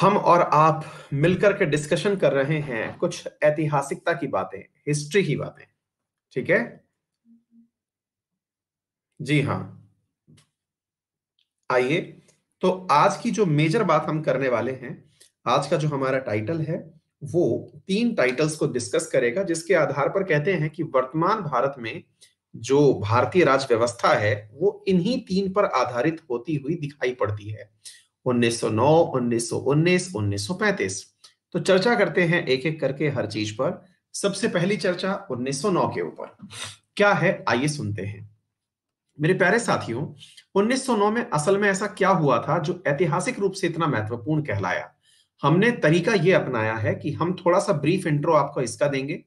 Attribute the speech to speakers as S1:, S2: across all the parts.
S1: हम और आप मिलकर के डिस्कशन कर रहे हैं कुछ ऐतिहासिकता की बातें हिस्ट्री की बातें ठीक है जी हाँ आइए तो आज की जो मेजर बात हम करने वाले हैं आज का जो हमारा टाइटल है वो तीन टाइटल्स को डिस्कस करेगा जिसके आधार पर कहते हैं कि वर्तमान भारत में जो भारतीय राज व्यवस्था है वो इन्हीं तीन पर आधारित होती हुई दिखाई पड़ती है 1919, 1935 तो चर्चा करते हैं एक एक करके हर चीज पर सबसे पहली चर्चा 1909 के ऊपर क्या है आइए सुनते हैं मेरे प्यारे साथियों 1909 में असल में ऐसा क्या हुआ था जो ऐतिहासिक रूप से इतना महत्वपूर्ण कहलाया हमने तरीका यह अपनाया है कि हम थोड़ा सा ब्रीफ इंट्रो आपको इसका देंगे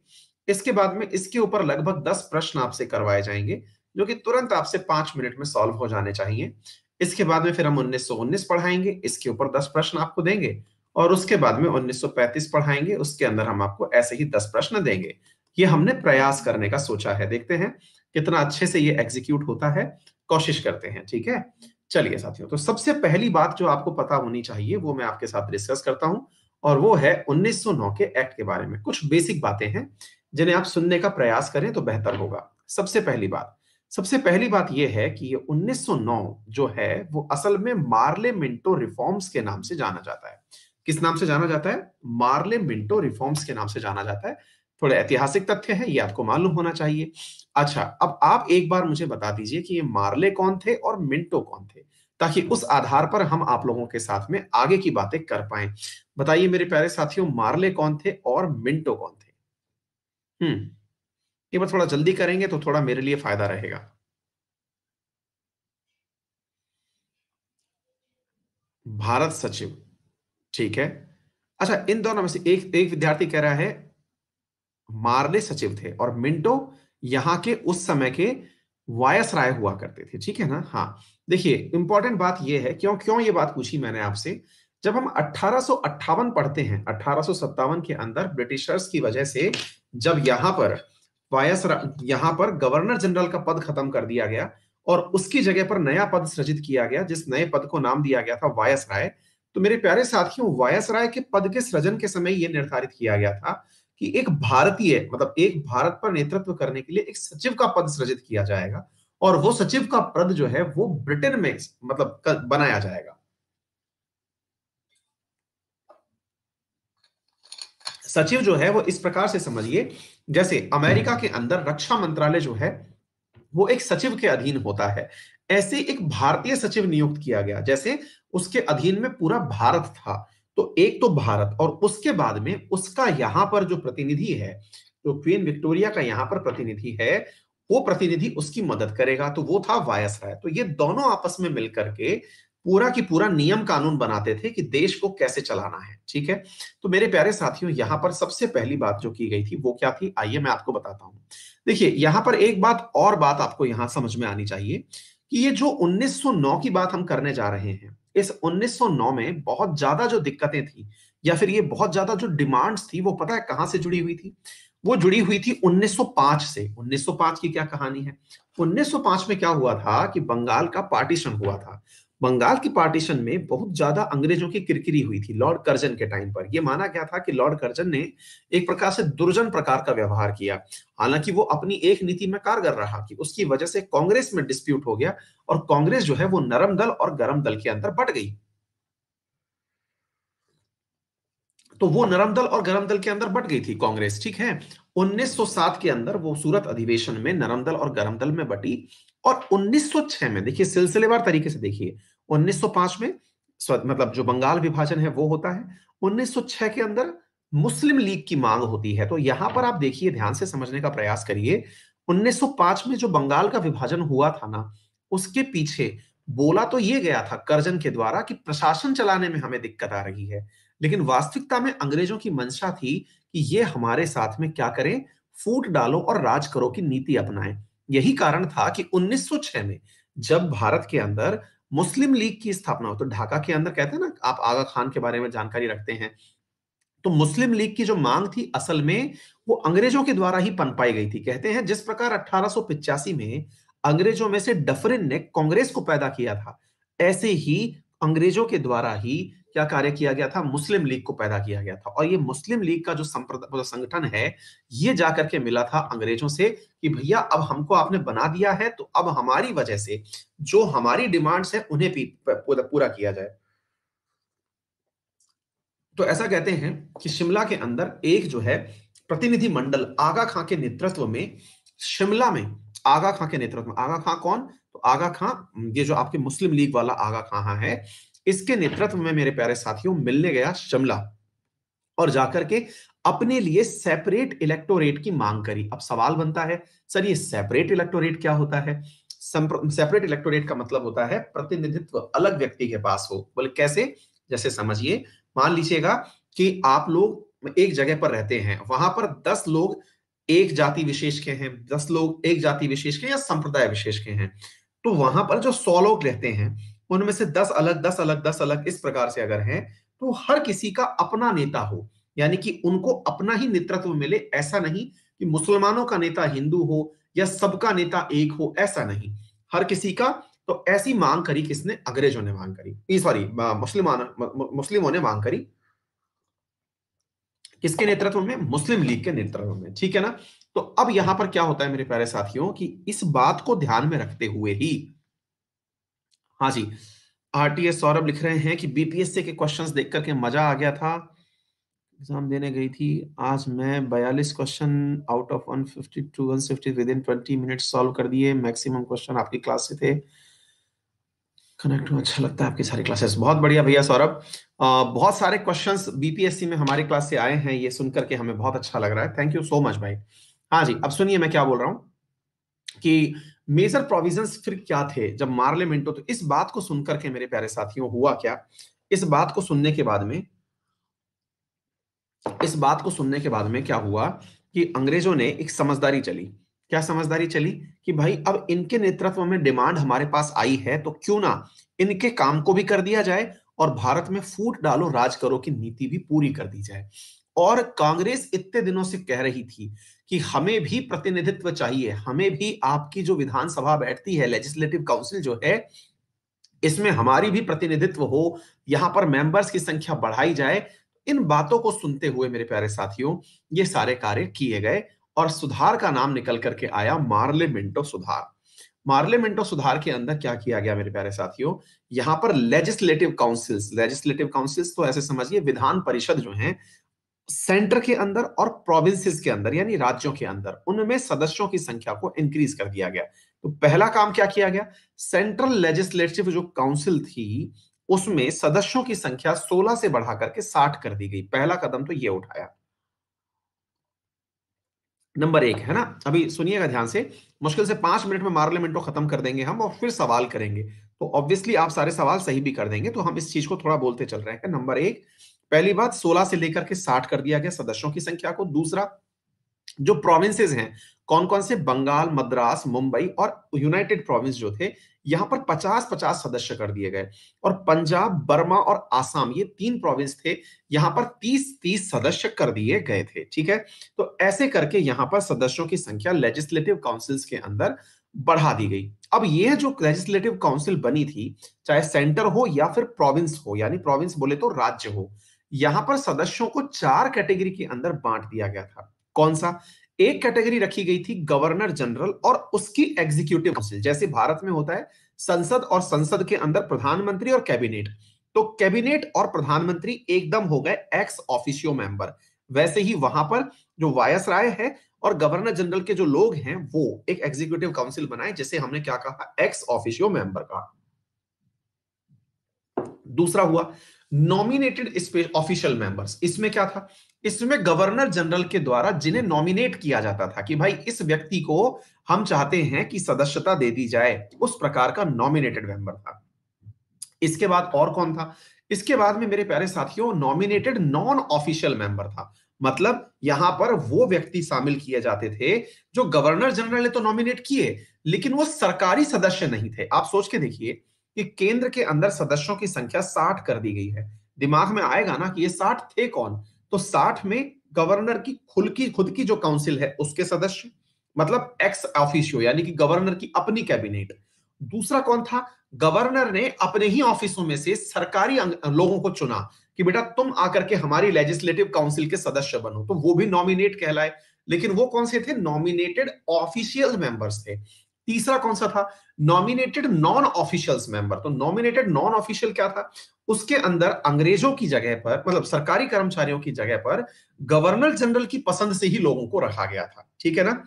S1: इसके बाद में इसके ऊपर लगभग दस प्रश्न आपसे करवाए जाएंगे जो कि तुरंत आपसे पांच मिनट में सॉल्व हो जाने चाहिए इसके बाद में फिर हम उन्नीस सौ उन्नीस पढ़ाएंगे इसके ऊपर दस प्रश्न आपको देंगे और उसके बाद में 1935 पढ़ाएंगे उसके अंदर हम आपको ऐसे ही दस प्रश्न देंगे ये हमने प्रयास करने का सोचा है देखते हैं कितना अच्छे से ये एग्जीक्यूट होता है कोशिश करते हैं ठीक है चलिए साथियों तो सबसे पहली बात जो आपको पता होनी चाहिए वो मैं आपके साथ डिस्कस करता हूं और वो है 1909 के एक्ट के बारे में कुछ बेसिक बातें हैं जिन्हें आप सुनने का प्रयास करें तो बेहतर होगा सबसे पहली बात सबसे पहली बात यह है कि ये 1909 जो है वो असल में मार्ले मिंटो रिफॉर्म्स के नाम से जाना जाता है किस नाम से जाना जाता है मार्ले मिंटो रिफॉर्म्स के नाम से जाना जाता है थोड़े ऐतिहासिक तथ्य है ये आपको मालूम होना चाहिए अच्छा अब आप एक बार मुझे बता दीजिए कि ये मार्ले कौन थे और मिंटो कौन थे ताकि उस आधार पर हम आप लोगों के साथ में आगे की बातें कर पाए बताइए मेरे प्यारे साथियों मार्ले कौन थे और मिंटो कौन थे हम्म ये बार थोड़ा जल्दी करेंगे तो थोड़ा मेरे लिए फायदा रहेगा भारत सचिव ठीक है अच्छा इन दोनों में से एक एक विद्यार्थी कह रहा है मार्ले सचिव थे और मिंटो यहां के उस समय के वायस राय हुआ करते थे ठीक है ना हाँ देखिए इंपॉर्टेंट बात यह है क्यों क्यों ये बात पूछी मैंने आपसे जब हम अठारह पढ़ते हैं अठारह के अंदर ब्रिटिशर्स की वजह से जब यहां पर वायस यहां पर गवर्नर जनरल का पद खत्म कर दिया गया और उसकी जगह पर नया पद सृजित किया गया जिस नए पद को नाम दिया गया था वायस राय तो मेरे प्यारे साथियों वायस राय के पद के सृजन के समय यह निर्धारित किया गया था कि एक भारतीय मतलब एक भारत पर नेतृत्व करने के लिए एक सचिव का पद सृजित किया जाएगा और वो सचिव का पद जो है वो ब्रिटेन में मतलब बनाया जाएगा सचिव जो है वो इस प्रकार से समझिए जैसे अमेरिका हम्म। के अंदर रक्षा मंत्रालय जो है वो एक सचिव के अधीन होता है ऐसे एक भारतीय सचिव नियुक्त किया गया जैसे उसके अधीन में पूरा भारत था तो एक तो भारत और उसके बाद में उसका यहां पर जो प्रतिनिधि है जो क्वीन विक्टोरिया का यहाँ पर प्रतिनिधि है वो प्रतिनिधि उसकी मदद करेगा तो वो था वायस राय तो ये दोनों आपस में मिलकर के पूरा की पूरा नियम कानून बनाते थे कि देश को कैसे चलाना है ठीक है तो मेरे प्यारे साथियों यहां पर सबसे पहली बात जो की गई थी वो क्या थी आइए मैं आपको बताता हूँ देखिए यहाँ पर एक बात और बात आपको यहाँ समझ में आनी चाहिए कि ये जो 1909 की बात हम करने जा रहे हैं इस 1909 में बहुत ज्यादा जो दिक्कतें थी या फिर ये बहुत ज्यादा जो डिमांड्स थी वो पता है कहाँ से जुड़ी हुई थी वो जुड़ी हुई थी 1905 से 1905 की क्या कहानी है 1905 में क्या हुआ था कि बंगाल का पार्टीशन हुआ था बंगाल की पार्टीशन में बहुत ज्यादा अंग्रेजों की किरकिरी हुई थी लॉर्ड कर्जन के टाइम पर यह माना गया था कि लॉर्ड कर्जन ने एक प्रकार से दुर्जन प्रकार का व्यवहार किया हालांकि वो अपनी एक नीति में कारगर रहा कि उसकी वजह से कांग्रेस में डिस्प्यूट हो गया और कांग्रेस जो है वो नरम दल और गरम दल के अंदर बट गई तो वो नरम दल और गरम दल के अंदर बट गई थी कांग्रेस ठीक है 1907 के अंदर वो सूरत अधिवेशन में नरम दल और गरम दल में बटी और 1906 में देखिए सिलसिलेवार तरीके से देखिए 1905 में मतलब जो बंगाल विभाजन है वो होता है 1906 के अंदर मुस्लिम लीग की मांग होती है तो यहां पर आप देखिए ध्यान से समझने का प्रयास करिए 1905 में जो बंगाल का विभाजन हुआ था ना उसके पीछे बोला तो ये गया था करजन के द्वारा कि प्रशासन चलाने में हमें दिक्कत आ रही है लेकिन वास्तविकता में अंग्रेजों की मंशा थी कि ये हमारे साथ में क्या करें फूट डालो और राज करो की नीति अपनाएं यही कारण था कि 1906 में जब भारत के अंदर मुस्लिम लीग की स्थापना हो तो ढाका के अंदर कहते हैं ना आप आगा खान के बारे में जानकारी रखते हैं तो मुस्लिम लीग की जो मांग थी असल में वो अंग्रेजों के द्वारा ही पनपाई गई थी कहते हैं जिस प्रकार अठारह में अंग्रेजों में से डफरिन ने कांग्रेस को पैदा किया था ऐसे ही अंग्रेजों के द्वारा ही क्या कार्य किया गया था मुस्लिम लीग को पैदा किया गया था और ये मुस्लिम लीग का जो संप्रदाय संगठन है ये जाकर के मिला था अंग्रेजों से कि भैया अब हमको आपने बना दिया है तो अब हमारी वजह से जो हमारी डिमांड्स है उन्हें भी पूरा किया जाए तो ऐसा कहते हैं कि शिमला के अंदर एक जो है प्रतिनिधि मंडल आगा खां के नेतृत्व में शिमला में आगा खां के नेतृत्व में आगा खां कौन तो आगा खां ये जो आपके मुस्लिम लीग वाला आगा खां है इसके नेतृत्व में मेरे प्यारे साथियों मिलने गया शिमला और जाकर के अपने लिए सेपरेट इलेक्टोरेट की मांग करी अब सवाल बनता है सर ये सेपरेट इलेक्टोरेट क्या होता है सेपरेट इलेक्टोरेट का मतलब होता है प्रतिनिधित्व अलग व्यक्ति के पास हो बोले कैसे जैसे समझिए मान लीजिएगा कि आप लोग एक जगह पर रहते हैं वहां पर दस लोग एक जाति विशेष के हैं दस लोग एक जाति विशेष के या संप्रदाय विशेष के हैं तो वहां पर जो सौ लोग रहते हैं उनमें से दस अलग दस अलग दस अलग इस प्रकार से अगर हैं तो हर किसी का अपना नेता हो यानी कि उनको अपना ही नेतृत्व मिले ऐसा नहीं कि मुसलमानों का नेता हिंदू हो या सबका नेता एक हो ऐसा नहीं हर किसी का तो ऐसी मांग करी किसने अंग्रेजों ने मांग करी सॉरी मुस्लिमान मुस्लिमों ने मांग करी किसके नेतृत्व में मुस्लिम लीग के नेतृत्व में ठीक है ना तो अब यहां पर क्या होता है मेरे प्यारे साथियों कि इस बात को ध्यान में रखते हुए ही हाँ जी आरटीएस सौरभ लिख रहे हैं कि बीपीएससी के क्वेश्चंस देख करके मजा आ गया था एग्जाम देने गई थी आज मैं बयालीस question out of 150 to 150 within 20 minute solve कर दिए मैक्सिमम क्वेश्चन आपकी क्लास से थे कनेक्ट हूँ अच्छा लगता है आपकी सारी क्लासेस बहुत बढ़िया भैया सौरभ बहुत सारे क्वेश्चंस बीपीएससी में हमारी क्लास से आए हैं ये सुनकर के हमें बहुत अच्छा लग रहा है थैंक यू सो मच भाई हाँ जी अब सुनिए मैं क्या बोल रहा हूँ कि मेजर प्रोविजन फिर क्या थे जब मार्ले मिंटो तो इस बात को सुनकर के मेरे प्यारे साथियों हुआ क्या इस बात को सुनने के बाद में इस बात को सुनने के बाद में क्या हुआ कि अंग्रेजों ने एक समझदारी चली क्या समझदारी चली कि भाई अब इनके नेतृत्व में डिमांड हमारे पास आई है तो क्यों ना इनके काम को भी कर दिया जाए और भारत में फूट डालो राज करो की नीति भी पूरी कर दी जाए और कांग्रेस इतने दिनों से कह रही थी कि हमें भी प्रतिनिधित्व चाहिए हमें भी आपकी जो विधानसभा बैठती है लेजिस्लेटिव काउंसिल जो है इसमें हमारी भी प्रतिनिधित्व हो यहां पर मेंबर्स की संख्या बढ़ाई जाए इन बातों को सुनते हुए मेरे प्यारे साथियों ये सारे कार्य किए गए और सुधार का नाम निकल करके आया मिंटो सुधार मिंटो सुधार के अंदर क्या किया गया मेरे प्यारे साथियों यहां पर लेजिस्लेटिव काउंसिल्स लेजिस्लेटिव काउंसिल्स तो ऐसे समझिए विधान परिषद जो है सेंटर के अंदर और प्रोविंसेस के अंदर यानी राज्यों के अंदर उनमें सदस्यों की संख्या को इंक्रीज कर दिया गया तो पहला काम क्या किया गया सेंट्रल लेजिस्लेटिव जो काउंसिल थी उसमें सदस्यों की संख्या 16 से बढ़ा करके 60 कर दी गई पहला कदम तो यह उठाया नंबर एक है ना अभी सुनिएगा ध्यान से मुश्किल से पांच मिनट में मार्ले को खत्म कर देंगे हम और फिर सवाल करेंगे तो ऑब्वियसली आप सारे सवाल सही भी कर देंगे तो हम इस चीज को थोड़ा बोलते चल रहे हैं नंबर एक पहली बात 16 से लेकर के 60 कर दिया गया सदस्यों की संख्या को दूसरा जो प्रोविंसेस हैं कौन कौन से बंगाल मद्रास मुंबई और यूनाइटेड प्रोविंस जो थे यहां पर 50-50 सदस्य कर दिए गए और पंजाब बर्मा और आसाम ये तीन प्रोविंस थे यहां पर 30-30 सदस्य कर दिए गए थे ठीक है तो ऐसे करके यहां पर सदस्यों की संख्या लेजिस्लेटिव काउंसिल्स के अंदर बढ़ा दी गई अब यह जो लेजिस्लेटिव काउंसिल बनी थी चाहे सेंटर हो या फिर प्रोविंस हो यानी प्रोविंस बोले तो राज्य हो यहां पर सदस्यों को चार कैटेगरी के अंदर बांट दिया गया था कौन सा एक कैटेगरी रखी गई थी गवर्नर जनरल और उसकी एग्जीक्यूटिव काउंसिल जैसे भारत में होता है संसद और संसद के अंदर प्रधानमंत्री और कैबिनेट तो कैबिनेट और प्रधानमंत्री एकदम हो गए एक्स ऑफिशियो मेंबर वैसे ही वहां पर जो वायस राय है और गवर्नर जनरल के जो लोग हैं वो एक एग्जीक्यूटिव काउंसिल बनाए जैसे हमने क्या कहा एक्स ऑफिशियो मेंबर कहा दूसरा हुआ नॉमिनेटेड ऑफिशियल मेंबर्स इसमें क्या था इसमें गवर्नर जनरल के द्वारा जिन्हें नॉमिनेट किया जाता था कि भाई इस व्यक्ति को हम चाहते हैं कि सदस्यता दे दी जाए उस प्रकार का नॉमिनेटेड मेंबर था इसके बाद और कौन था इसके बाद में मेरे प्यारे साथियों नॉमिनेटेड नॉन ऑफिशियल मेंबर था मतलब यहां पर वो व्यक्ति शामिल किए जाते थे जो गवर्नर जनरल ने तो नॉमिनेट किए लेकिन वो सरकारी सदस्य नहीं थे आप सोच के देखिए कि केंद्र के अंदर सदस्यों की संख्या साठ कर दी गई है दिमाग में आएगा ना कि ये साठ थे कौन तो साठ में गवर्नर की खुल की खुद की जो काउंसिल है उसके सदस्य मतलब एक्स ऑफिसियो यानी कि गवर्नर की अपनी कैबिनेट दूसरा कौन था गवर्नर ने अपने ही ऑफिसों में से सरकारी लोगों को चुना कि बेटा तुम आकर के हमारी लेजिस्लेटिव काउंसिल के सदस्य बनो तो वो भी नॉमिनेट कहलाए लेकिन वो कौन से थे नॉमिनेटेड ऑफिशियल मेंबर्स थे तीसरा कौन सा था नॉमिनेटेड नॉन ऑफिशियल मेंबर तो नॉमिनेटेड नॉन ऑफिशियल क्या था उसके अंदर अंग्रेजों की जगह पर मतलब सरकारी कर्मचारियों की जगह पर गवर्नर जनरल की पसंद से ही लोगों को रखा गया था ठीक है ना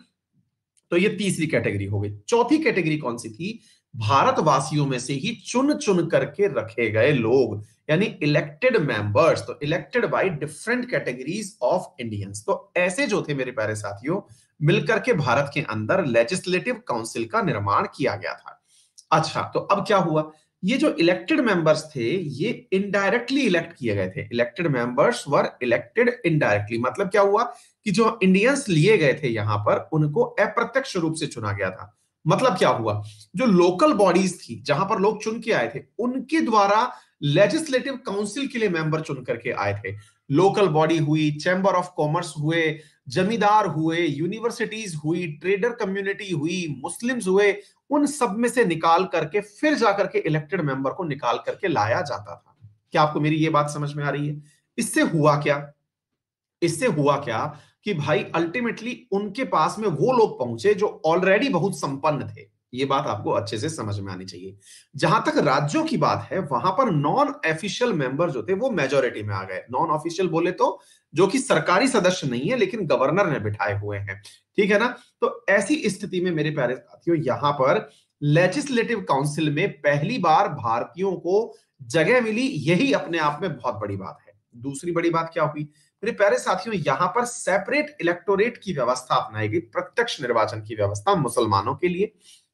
S1: तो ये तीसरी कैटेगरी हो गई चौथी कैटेगरी कौन सी थी भारतवासियों में से ही चुन चुन करके रखे गए लोग यानी इलेक्टेड मेंबर्स तो elected by different categories of Indians तो ऐसे जो थे मेरे प्यारे साथियों मिलकर के भारत के अंदर लेजिस्लेटिव काउंसिल का निर्माण किया गया था अच्छा तो अब क्या हुआ ये जो इलेक्टेड मेंबर्स थे ये इनडायरेक्टली इलेक्ट किए गए थे elected members were elected indirectly मतलब क्या हुआ कि जो इंडियंस लिए गए थे यहां पर उनको अप्रत्यक्ष रूप से चुना गया था मतलब क्या हुआ जो लोकल बॉडीज थी जहां पर लोग चुन के आए थे उनके द्वारा लेजिस्लेटिव काउंसिल के लिए मेंबर चुन करके आए थे लोकल बॉडी हुई चैम्बर ऑफ कॉमर्स हुए जमींदार हुए यूनिवर्सिटीज हुई ट्रेडर कम्युनिटी हुई मुस्लिम्स हुए उन सब में से निकाल करके फिर जाकर के इलेक्टेड मेंबर को निकाल करके लाया जाता था क्या आपको मेरी ये बात समझ में आ रही है इससे हुआ क्या इससे हुआ क्या कि भाई अल्टीमेटली उनके पास में वो लोग पहुंचे जो ऑलरेडी बहुत संपन्न थे ये बात आपको अच्छे से समझ में आनी चाहिए जहां तक राज्यों की बात है वहां पर नॉन ऑफिशियल मेंबर जो थे वो मेजोरिटी में आ गए नॉन ऑफिशियल बोले तो जो कि सरकारी सदस्य नहीं है लेकिन गवर्नर ने बिठाए हुए हैं ठीक है ना तो ऐसी स्थिति में मेरे प्यारे साथियों यहां पर लेजिस्लेटिव काउंसिल में पहली बार भारतीयों को जगह मिली यही अपने आप में बहुत बड़ी बात है दूसरी बड़ी बात क्या हुई मेरे प्यारे साथियों यहां पर सेपरेट इलेक्टोरेट की व्यवस्था अपनाई गई प्रत्यक्ष निर्वाचन की व्यवस्था मुसलमानों के लिए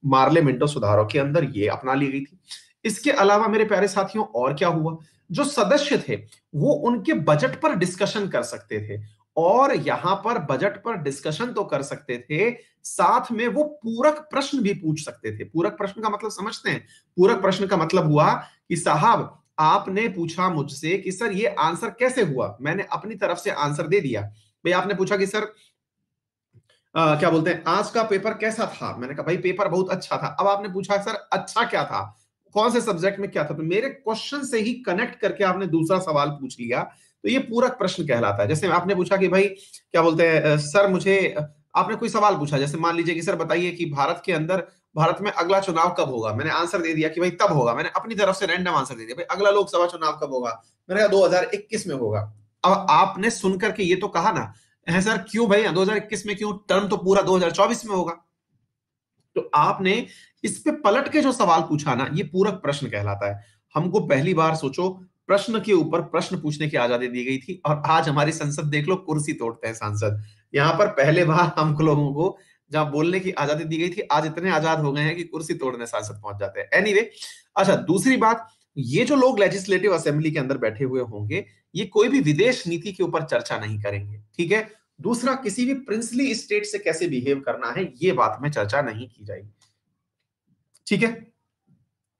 S1: मार्ले मिंटो सुधारों के अंदर ये अपना ली गई थी इसके अलावा मेरे प्यारे साथियों और क्या हुआ जो सदस्य थे वो उनके बजट पर डिस्कशन कर सकते थे और यहां पर बजट पर डिस्कशन तो कर सकते थे साथ में वो पूरक प्रश्न भी पूछ सकते थे पूरक प्रश्न का मतलब समझते हैं पूरक प्रश्न का मतलब हुआ कि साहब आपने पूछा मुझसे कि सर ये आंसर कैसे हुआ मैंने अपनी तरफ से आंसर दे दिया भाई आपने पूछा कि सर आ, क्या बोलते हैं आज का पेपर कैसा था मैंने कहा भाई पेपर बहुत अच्छा था अब आपने पूछा सर अच्छा क्या था कौन से सब्जेक्ट में क्या था तो मेरे क्वेश्चन से ही कनेक्ट करके आपने दूसरा सवाल पूछ लिया तो ये पूरक प्रश्न कहलाता है जैसे आपने पूछा कि भाई क्या बोलते हैं सर मुझे आपने कोई सवाल पूछा जैसे मान लीजिए कि सर बताइए कि भारत के अंदर भारत में अगला चुनाव कब होगा मैंने आंसर दे दिया कि भाई तब होगा मैंने अपनी तरफ से रैंडम आंसर दे दिया भाई अगला लोकसभा चुनाव कब होगा मैंने कहा 2021 में होगा अब आपने सुनकर के ये तो कहा ना है सर क्यों भैया 2021 हाँ, में क्यों टर्म तो पूरा 2024 में होगा तो आपने इस पे पलट के जो सवाल पूछा ना ये पूरक प्रश्न कहलाता है हमको पहली बार सोचो प्रश्न के ऊपर प्रश्न पूछने की आजादी दी गई थी और आज हमारी संसद देख लो कुर्सी तोड़ते हैं सांसद यहाँ पर पहले बार हम लोगों को जहां बोलने की आजादी दी गई थी आज इतने आजाद हो गए हैं कि कुर्सी तोड़ने सांसद पहुंच जाते हैं एनीवे anyway, अच्छा दूसरी बात ये जो लोग लेजिस्लेटिव असेंबली के अंदर बैठे हुए होंगे ये कोई भी विदेश नीति के ऊपर चर्चा नहीं करेंगे ठीक है दूसरा किसी भी प्रिंसली स्टेट से कैसे बिहेव करना है ये बात में चर्चा नहीं की जाएगी ठीक है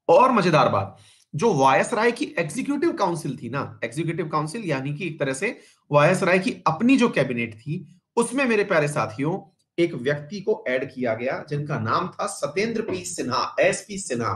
S1: और मजेदार बात जो वायस राय की एग्जीक्यूटिव काउंसिल थी ना एग्जीक्यूटिव काउंसिल यानी कि एक तरह से वायस राय की अपनी जो कैबिनेट थी उसमें मेरे प्यारे साथियों एक व्यक्ति को ऐड किया गया जिनका नाम था Satyendra P Sinha S P Sinha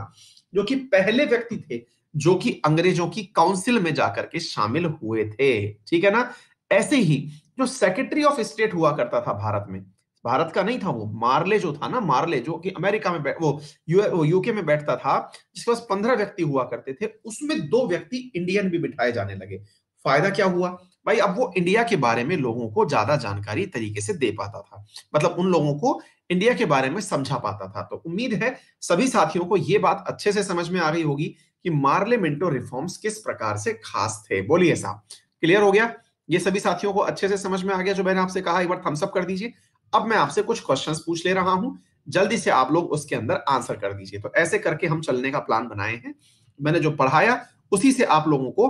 S1: जो कि पहले व्यक्ति थे जो कि अंग्रेजों की काउंसिल में जाकर के शामिल हुए थे ठीक है ना ऐसे ही जो सेक्रेटरी ऑफ स्टेट हुआ करता था भारत में भारत का नहीं था वो मार्ले जो था ना मार्ले जो कि अमेरिका में वो यूके में बैठता था जिसके पास पंद्रह व्यक्ति हुआ करते थे उसमें दो व्यक्ति इंडियन भी बिठाए जाने लगे फायदा क्या हुआ भाई अब वो इंडिया के बारे में लोगों को ज्यादा जानकारी तरीके से दे पाता था मतलब उन लोगों को इंडिया के बारे में समझा पाता था तो उम्मीद है सभी साथियों को ये बात अच्छे से समझ में आ गई होगी कि मार्लेमेंटो रिफॉर्म्स किस प्रकार से खास थे बोलिए साहब क्लियर हो गया ये सभी साथियों को अच्छे से समझ में आ गया जो मैंने आपसे कहा एक बार थम्सअप कर दीजिए अब मैं आपसे कुछ क्वेश्चंस पूछ ले रहा हूं जल्दी से आप लोग उसके अंदर आंसर कर दीजिए तो ऐसे करके हम चलने का प्लान बनाए हैं मैंने जो पढ़ाया उसी से आप लोगों को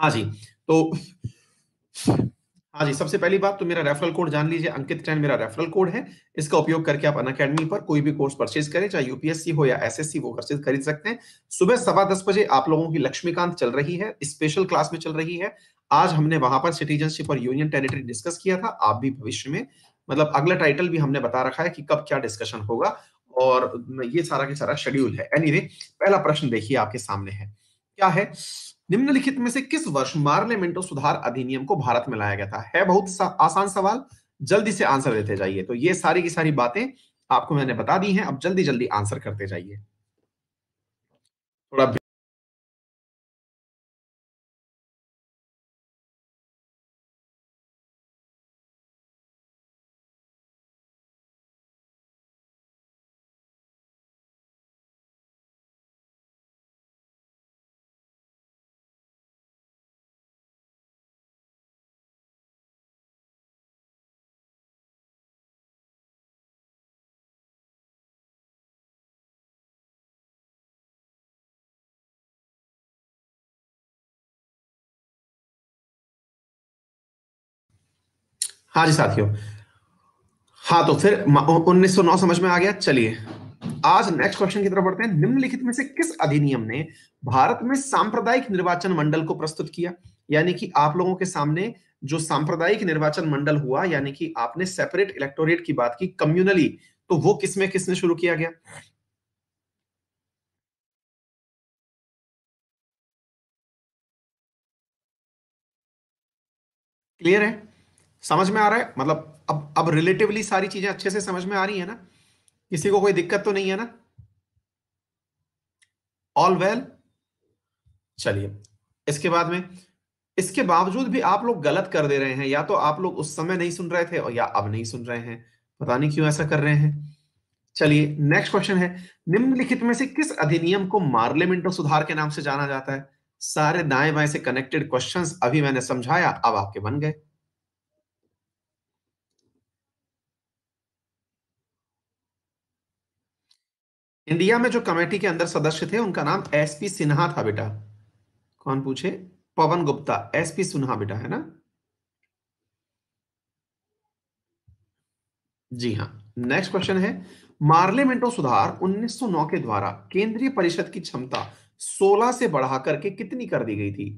S1: हाँ जी तो हाँ जी सबसे पहली बात तो मेरा रेफरल कोड जान लीजिए अंकित जैन मेरा रेफरल कोड है इसका उपयोग करके आप अन अकेडमी पर कोई भी कोर्स परचेज करें चाहे यूपीएससी हो या एसएससी वो परचेज खरीद सकते हैं सुबह सवा दस बजे आप लोगों की लक्ष्मीकांत चल रही है स्पेशल क्लास में चल रही है आज हमने वहां पर सिटीजनशिप और यूनियन टेरिटरी डिस्कस किया था आप भी भविष्य में मतलब अगला टाइटल भी हमने बता रखा है कि कब क्या डिस्कशन होगा और ये सारा के सारा शेड्यूल है एनी anyway, पहला प्रश्न देखिए आपके सामने है क्या है निम्नलिखित में से किस वर्ष मार्लियामेंटो सुधार अधिनियम को भारत में लाया गया था है बहुत सा, आसान सवाल जल्दी से आंसर देते जाइए तो ये सारी की सारी बातें आपको मैंने बता दी हैं अब जल्दी जल्दी आंसर करते जाइए थोड़ा हाँ जी साथियों हाँ तो फिर 1909 समझ में आ गया चलिए आज नेक्स्ट क्वेश्चन की तरफ बढ़ते हैं निम्नलिखित में से किस अधिनियम ने भारत में सांप्रदायिक निर्वाचन मंडल को प्रस्तुत किया यानी कि आप लोगों के सामने जो सांप्रदायिक निर्वाचन मंडल हुआ यानी कि आपने सेपरेट इलेक्टोरेट की बात की कम्युनली तो वो किसमें किसने शुरू किया गया क्लियर है समझ में आ रहा है मतलब अब अब रिलेटिवली सारी चीजें अच्छे से समझ में आ रही है ना किसी को कोई दिक्कत तो नहीं है ना ऑल वेल चलिए इसके बाद में इसके बावजूद भी आप लोग गलत कर दे रहे हैं या तो आप लोग उस समय नहीं सुन रहे थे और या अब नहीं सुन रहे हैं पता नहीं क्यों ऐसा कर रहे हैं चलिए नेक्स्ट क्वेश्चन है निम्नलिखित में से किस अधिनियम को मार्लिमेंटो सुधार के नाम से जाना जाता है सारे दाएं बाएं से कनेक्टेड क्वेश्चंस अभी मैंने समझाया अब आपके बन गए इंडिया में जो कमेटी के अंदर सदस्य थे उनका नाम एस पी सिन्हा था बेटा कौन पूछे पवन गुप्ता एस पी सिन्हा बेटा है ना जी हाँ नेक्स्ट क्वेश्चन है मार्लियामेंटो सुधार 1909 के द्वारा केंद्रीय परिषद की क्षमता 16 से बढ़ा करके कितनी कर दी गई थी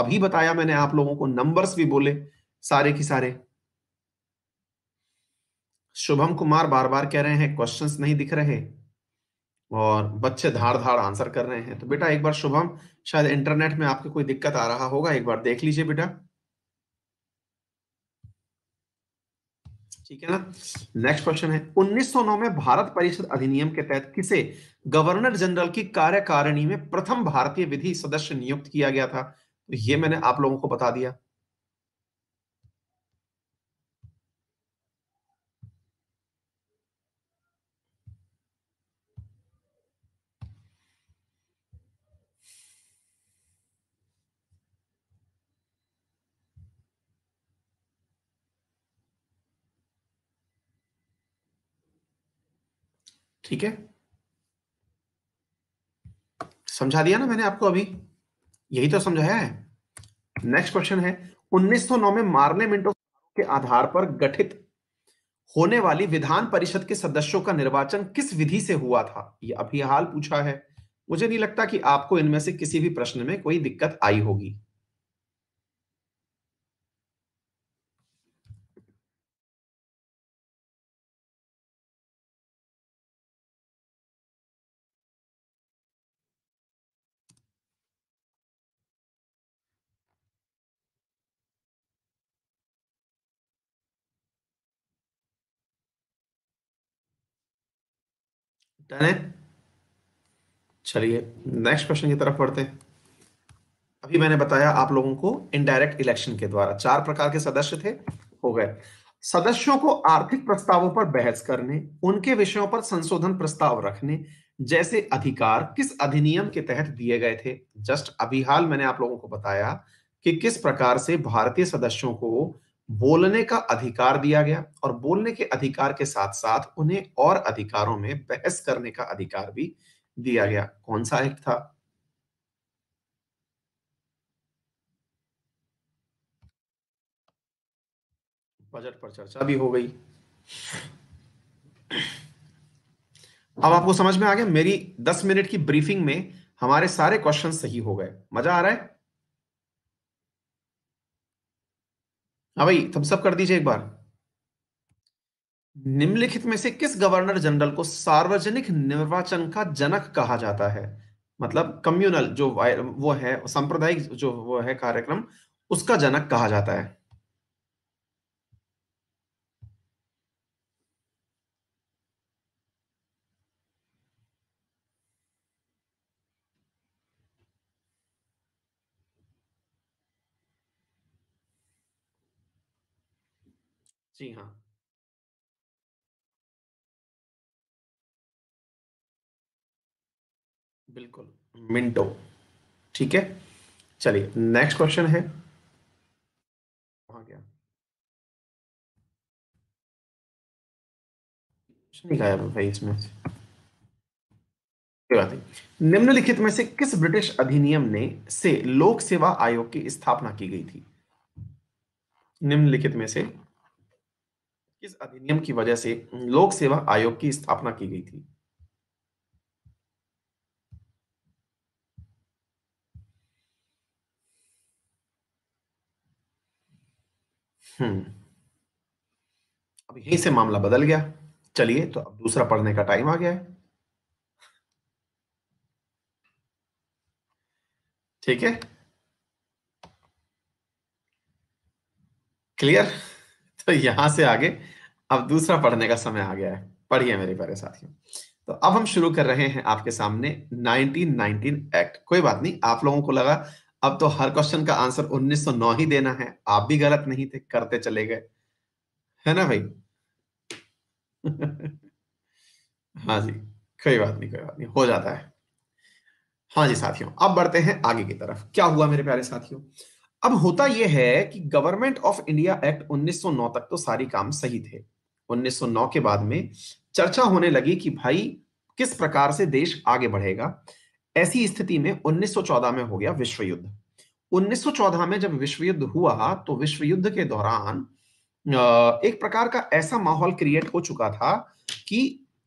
S1: अभी बताया मैंने आप लोगों को नंबर्स भी बोले सारे की सारे शुभम कुमार बार बार कह रहे हैं क्वेश्चंस नहीं दिख रहे और बच्चे धार धार आंसर कर रहे हैं तो बेटा एक बार शुभम शायद इंटरनेट में आपके कोई दिक्कत आ रहा होगा एक बार देख लीजिए बेटा ठीक है ना नेक्स्ट क्वेश्चन है 1909 में भारत परिषद अधिनियम के तहत किसे गवर्नर जनरल की कार्यकारिणी में प्रथम भारतीय विधि सदस्य नियुक्त किया गया था तो ये मैंने आप लोगों को बता दिया ठीक है समझा दिया ना मैंने आपको अभी यही तो समझाया है नेक्स्ट क्वेश्चन है 1909 में मार्ले मिंटो के आधार पर गठित होने वाली विधान परिषद के सदस्यों का निर्वाचन किस विधि से हुआ था यह अभी हाल पूछा है मुझे नहीं लगता कि आपको इनमें से किसी भी प्रश्न में कोई दिक्कत आई होगी डन है चलिए नेक्स्ट क्वेश्चन की तरफ बढ़ते हैं अभी मैंने बताया आप लोगों को इनडायरेक्ट इलेक्शन के द्वारा चार प्रकार के सदस्य थे हो गए सदस्यों को आर्थिक प्रस्तावों पर बहस करने उनके विषयों पर संशोधन प्रस्ताव रखने जैसे अधिकार किस अधिनियम के तहत दिए गए थे जस्ट अभी हाल मैंने आप लोगों को बताया कि किस प्रकार से भारतीय सदस्यों को बोलने का अधिकार दिया गया और बोलने के अधिकार के साथ साथ उन्हें और अधिकारों में बहस करने का अधिकार भी दिया गया कौन सा एक्ट था बजट पर चर्चा भी हो गई अब आपको समझ में आ गया मेरी 10 मिनट की ब्रीफिंग में हमारे सारे क्वेश्चन सही हो गए मजा आ रहा है हाँ भाई थम्स अप कर दीजिए एक बार निम्नलिखित में से किस गवर्नर जनरल को सार्वजनिक निर्वाचन का जनक कहा जाता है मतलब कम्युनल जो वो है सांप्रदायिक जो वो है कार्यक्रम उसका जनक कहा जाता है जी हाँ बिल्कुल
S2: मिंटो ठीक है चलिए नेक्स्ट क्वेश्चन है भाई इसमें
S1: निम्नलिखित में से किस ब्रिटिश अधिनियम ने से लोक सेवा आयोग की स्थापना की गई थी निम्नलिखित में से किस अधिनियम की वजह से लोक सेवा आयोग की स्थापना की गई थी हम्म अब यहीं से मामला बदल गया चलिए तो अब दूसरा पढ़ने का टाइम आ गया है ठीक है क्लियर तो यहां से आगे अब दूसरा पढ़ने का समय आ गया है पढ़िए मेरे प्यारे साथियों तो अब हम शुरू कर रहे हैं आपके सामने 1919 एक्ट कोई बात नहीं आप लोगों को लगा अब तो हर क्वेश्चन का आंसर 1909 ही देना है आप भी गलत नहीं थे करते चले गए है ना भाई हाँ जी कोई बात नहीं कोई बात नहीं हो जाता है हाँ जी साथियों अब बढ़ते हैं आगे की तरफ क्या हुआ मेरे प्यारे साथियों अब होता यह है कि गवर्नमेंट ऑफ इंडिया एक्ट 1909 तक तो सारी काम सही थे 1909 के बाद में चर्चा होने लगी कि भाई किस प्रकार से देश आगे बढ़ेगा ऐसी स्थिति में 1914 में हो गया विश्व युद्ध 1914 में जब विश्व युद्ध हुआ तो विश्व युद्ध के दौरान एक प्रकार का ऐसा माहौल क्रिएट हो चुका था कि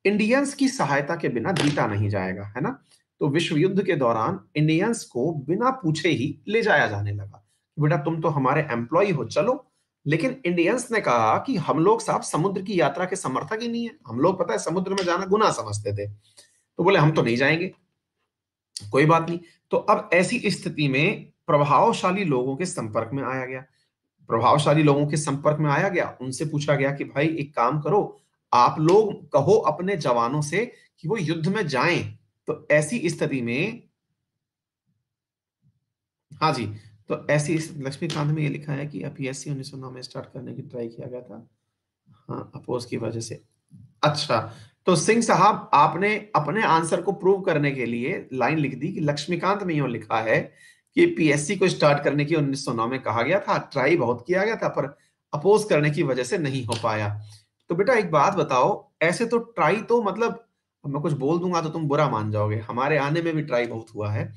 S1: इंडियंस की सहायता के बिना जीता नहीं जाएगा है ना तो विश्व युद्ध के दौरान इंडियंस को बिना पूछे ही ले जाया जाने लगा बेटा तुम तो हमारे एम्प्लॉय हो चलो लेकिन इंडियंस ने कहा कि हम लोग साहब समुद्र की यात्रा के समर्थक ही नहीं है हम लोग पता है समुद्र में जाना गुना समझते थे तो बोले हम तो नहीं जाएंगे कोई बात नहीं तो अब ऐसी स्थिति में प्रभावशाली लोगों के संपर्क में आया गया प्रभावशाली लोगों के संपर्क में आया गया उनसे पूछा गया कि भाई एक काम करो आप लोग कहो अपने जवानों से कि वो युद्ध में जाएं तो ऐसी स्थिति में हाँ जी तो ऐसी लक्ष्मीकांत में ये लिखा है कि अपीएससी उन्नीस सौ नौ में स्टार्ट करने की ट्राई किया गया था हाँ अपोज की वजह से अच्छा तो सिंह साहब आपने अपने आंसर को प्रूव करने के लिए लाइन लिख दी कि लक्ष्मीकांत में यूं लिखा है कि पीएससी को स्टार्ट करने की 1909 में कहा गया था ट्राई बहुत किया गया था पर अपोज करने की वजह से नहीं हो पाया तो बेटा एक बात बताओ ऐसे तो ट्राई तो मतलब मैं कुछ बोल दूंगा तो तुम बुरा मान जाओगे हमारे आने में भी ट्राई बहुत हुआ है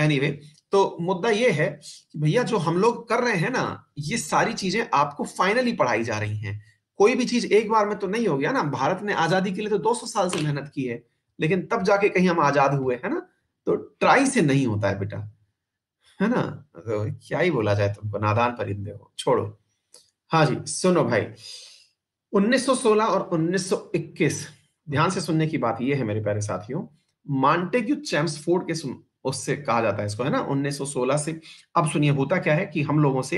S1: एनीवे anyway, तो मुद्दा ये है कि भैया जो हम लोग कर रहे हैं ना ये सारी चीजें आपको फाइनली पढ़ाई जा रही हैं कोई भी चीज एक बार में तो नहीं हो गया ना भारत ने आजादी के लिए तो 200 साल से मेहनत की है लेकिन तब जाके कहीं हम आजाद हुए है ना तो ट्राई से नहीं होता है बेटा है ना तो क्या ही बोला जाए तुमको नादान परिंदे हो छोड़ो हाँ जी सुनो भाई 1916 और 1921 ध्यान से सुनने की बात यह है मेरे प्यारे साथियों मॉन्टेग्यू चैम्सफोर्ड के उससे कहा जाता है इसको है ना 1916 से अब सुनिए होता क्या है कि हम लोगों से